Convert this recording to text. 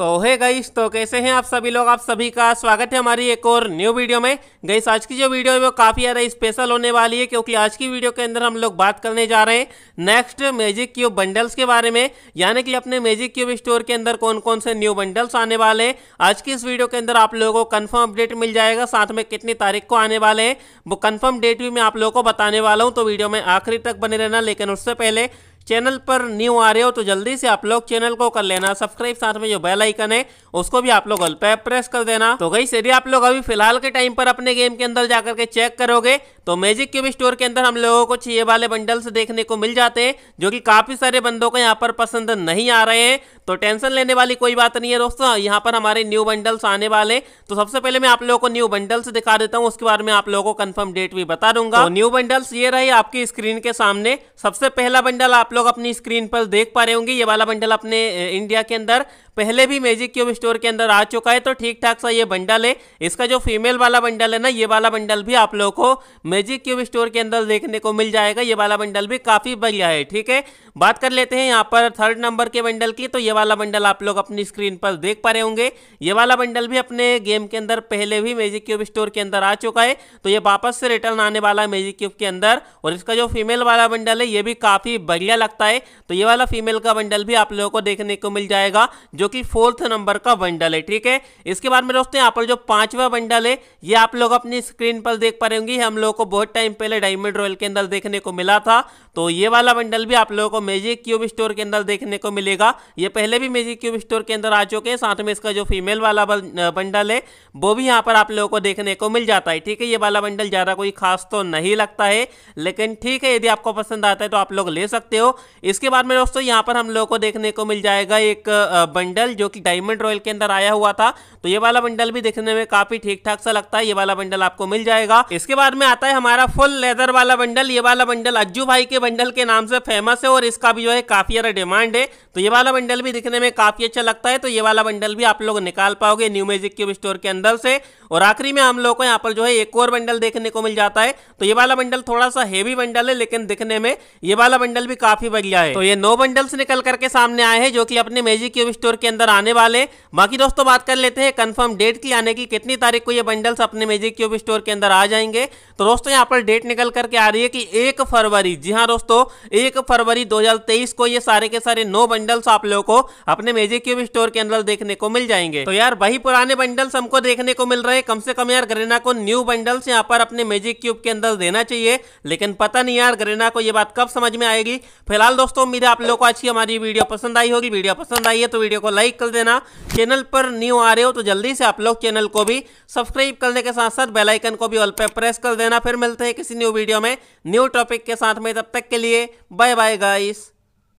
सो है गईस तो कैसे हैं आप सभी लोग आप सभी का स्वागत है हमारी एक और न्यू वीडियो में गईस आज की जो वीडियो है वो काफ़ी ज़्यादा स्पेशल होने वाली है क्योंकि आज की वीडियो के अंदर हम लोग बात करने जा रहे हैं नेक्स्ट मैजिक क्यूब बंडल्स के बारे में यानी कि अपने मैजिक क्यूब स्टोर के अंदर कौन कौन से न्यू बंडल्स आने वाले हैं आज की इस वीडियो के अंदर आप लोगों को कन्फर्म अपडेट मिल जाएगा साथ में कितनी तारीख को आने वाले हैं वो कन्फर्म डेट भी मैं आप लोगों को बताने वाला हूँ तो वीडियो में आखिरी तक बने रहना लेकिन उससे पहले चैनल पर न्यू आ रहे हो तो जल्दी से आप लोग चैनल को कर लेना सब्सक्राइब साथ में जो बेल आइकन है उसको भी आप लोग अल्पे प्रेस कर देना तो गई यदि आप लोग अभी फिलहाल के टाइम पर अपने गेम के अंदर जाकर के चेक करोगे तो मैजिक क्यूब स्टोर के अंदर हम लोगों को ये वाले बंडल्स देखने को मिल जाते हैं जो कि काफी सारे बंदों को यहाँ पर पसंद नहीं आ रहे हैं तो टेंशन लेने वाली कोई बात नहीं है दोस्तों यहाँ पर हमारे न्यू बंडल्स आने वाले तो सबसे पहले मैं आप लोगों को न्यू बंडल्स दिखा देता हूँ उसके बाद में आप लोगों को कन्फर्म डेट भी बता दूंगा न्यू तो बंडल्स ये रहे आपकी स्क्रीन के सामने सबसे पहला बंडल आप लोग लोग अपनी स्क्रीन पर देख पा रहे होंगे ये वाला बंडल अपने इंडिया के अंदर पहले भी मैजिक क्यूब स्टोर के अंदर आ चुका है तो ठीक ठाक सा ये बंडल है इसका जो फीमेल वाला बंडल है ना ये वाला बंडल भी आप लोगों को मैजिक क्यूब स्टोर के अंदर देखने को मिल जाएगा ये वाला बंडल भी काफ़ी बढ़िया है ठीक है बात कर लेते हैं यहाँ पर थर्ड नंबर के बंडल की तो ये वाला बंडल आप लोग अपनी स्क्रीन पर देख पा रहे होंगे ये वाला बंडल भी अपने गेम के अंदर पहले भी मैजिक क्यूब स्टोर के अंदर आ चुका है तो ये वापस से रिटर्न आने वाला है मैजिक क्यूब के अंदर और इसका जो फीमेल वाला बंडल है ये भी काफ़ी बढ़िया लगता है तो ये वाला फीमेल का बंडल भी आप लोगों को देखने को मिल जाएगा जो कि फोर्थ नंबर का बंडल है ठीक है इसके बाद में दोस्तों यहाँ पर जो पांचवा बंडल है ये आप लोग अपनी स्क्रीन पर देख पा रहे होंगे हम लोग को बहुत टाइम पहले डायमंड रॉयल के अंदर देखने को मिला था तो ये वाला बंडल भी आप लोगों को मैजिक क्यूब स्टोर के अंदर देखने को मिलेगा ये पहले भी मैजिक क्यूब स्टोर के अंदर आ चुके हैं साथ में इसका जो फीमेल वाला बंडल है वो भी यहाँ पर आप लोगों को देखने को मिल जाता है ठीक है ये वाला बंडल ज़्यादा कोई खास तो नहीं लगता है लेकिन ठीक है यदि आपको पसंद आता है तो आप लोग ले सकते हो इसके बाद में दोस्तों यहाँ पर हम लोग को देखने को मिल जाएगा एक बंडल बंडल जो कि डायमंड रॉयल के अंदर आया हुआ था तो ये वाला बंडल भी देखने में काफी ठीक ठाक सा लगता है ये वाला बंडल आपको मिल जाएगा इसके बाद में आता है हमारा फुल लेदर वाला बंडल ये वाला बंडल अज्जू भाई के बंडल के नाम से फेमस है और इसका भी जो है काफी ज्यादा डिमांड है तो ये वाला बंडल भी दिखने में काफी अच्छा लगता है तो ये वाला बंडल भी आप लोग निकाल पाओगे न्यू म्यूजिक क्यूब स्टोर के अंदर से और आखिरी में हम लोग को यहाँ पर जो है एक और बंडल देखने को मिल जाता है तो ये वाला बंडल थोड़ा सा हेवी बंडल है लेकिन दिखने में ये वाला बंडल भी काफी बढ़िया है तो ये नौ बंडल्स निकल करके सामने आए हैं जो कि अपने मैजिक क्यूब स्टोर के अंदर आने वाले बाकी दोस्तों बात कर लेते हैं कंफर्म डेट की आने की कितनी तारीख को ये बंडल्स अपने मेजिक क्यूब स्टोर के अंदर आ जाएंगे तो दोस्तों यहाँ पर डेट निकल करके आ रही है कि एक फरवरी जी हाँ दोस्तों एक फरवरी 2023 को ये सारे के सारे नौ बंडल्स आप लोगों को अपने मेजिक क्यूब स्टोर के अंदर देखने को मिल जाएंगे तो यार वही पुराने बंडल्स हमको देखने को मिल रहे हैं कम से कम यार ग्रेना को न्यू बंडल्स यहाँ पर अपने मेजिक क्यूब के अंदर देना चाहिए लेकिन पता नहीं यार ग्रेना को ये बात कब समझ में आएगी फिलहाल दोस्तों उम्मीद है आप लोग को अच्छी हमारी वीडियो पसंद आई होगी वीडियो पसंद आई है तो वीडियो को लाइक कर देना चैनल पर न्यू आ रहे हो तो जल्दी से आप लोग चैनल को भी सब्सक्राइब करने के साथ साथ बेलाइकन को भी ऑल पे प्रेस कर देना देना फिर मिलते हैं किसी न्यू वीडियो में न्यू टॉपिक के साथ में तब तक के लिए बाय बाय गाइस